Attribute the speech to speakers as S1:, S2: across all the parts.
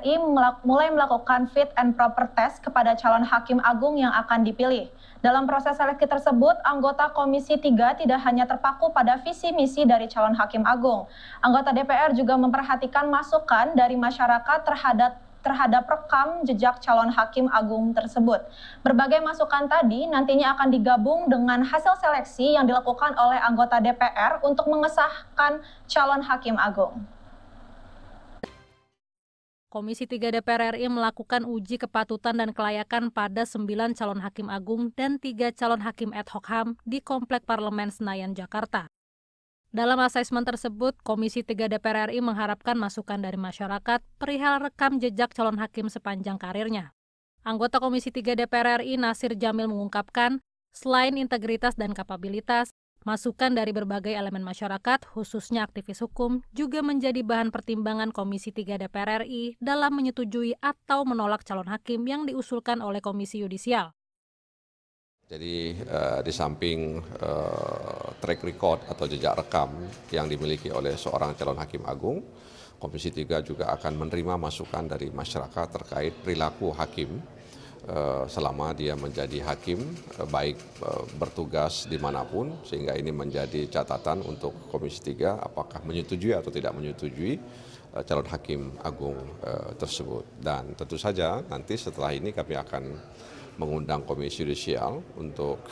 S1: RI mulai melakukan fit and proper test kepada calon hakim agung yang akan dipilih. Dalam proses seleksi tersebut, anggota Komisi 3 tidak hanya terpaku pada visi misi dari calon hakim agung. Anggota DPR juga memperhatikan masukan dari masyarakat terhadap terhadap rekam jejak calon hakim agung tersebut. Berbagai masukan tadi nantinya akan digabung dengan hasil seleksi yang dilakukan oleh anggota DPR untuk mengesahkan calon hakim agung.
S2: Komisi 3 DPR RI melakukan uji kepatutan dan kelayakan pada 9 calon hakim agung dan 3 calon hakim ad hoc HAM di Komplek Parlemen Senayan, Jakarta. Dalam asesmen tersebut, Komisi 3 DPR RI mengharapkan masukan dari masyarakat perihal rekam jejak calon hakim sepanjang karirnya. Anggota Komisi 3 DPR RI Nasir Jamil mengungkapkan, selain integritas dan kapabilitas, Masukan dari berbagai elemen masyarakat, khususnya aktivis hukum, juga menjadi bahan pertimbangan Komisi 3 DPR RI dalam menyetujui atau menolak calon hakim yang diusulkan oleh Komisi Yudisial.
S3: Jadi eh, di samping eh, track record atau jejak rekam yang dimiliki oleh seorang calon hakim agung, Komisi 3 juga akan menerima masukan dari masyarakat terkait perilaku hakim Eh, selama dia menjadi hakim eh, baik eh, bertugas dimanapun sehingga ini menjadi catatan untuk Komisi 3 apakah menyetujui atau tidak menyetujui calon hakim agung tersebut dan tentu saja nanti setelah ini kami akan mengundang Komisi Yudisial untuk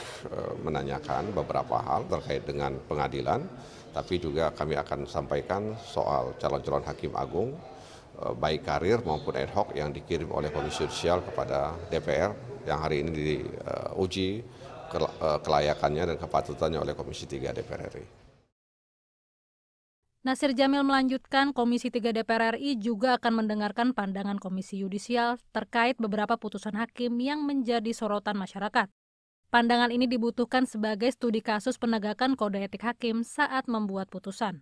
S3: menanyakan beberapa hal terkait dengan pengadilan tapi juga kami akan sampaikan soal calon-calon hakim agung Eh, baik karir maupun ad hoc yang dikirim oleh Komisi sosial kepada DPR yang hari ini diuji eh, eh, kelayakannya dan kepatutannya oleh Komisi 3 DPR RI.
S2: Nasir Jamil melanjutkan, Komisi 3 DPR RI juga akan mendengarkan pandangan Komisi Yudisial terkait beberapa putusan hakim yang menjadi sorotan masyarakat. Pandangan ini dibutuhkan sebagai studi kasus penegakan kode etik hakim saat membuat putusan.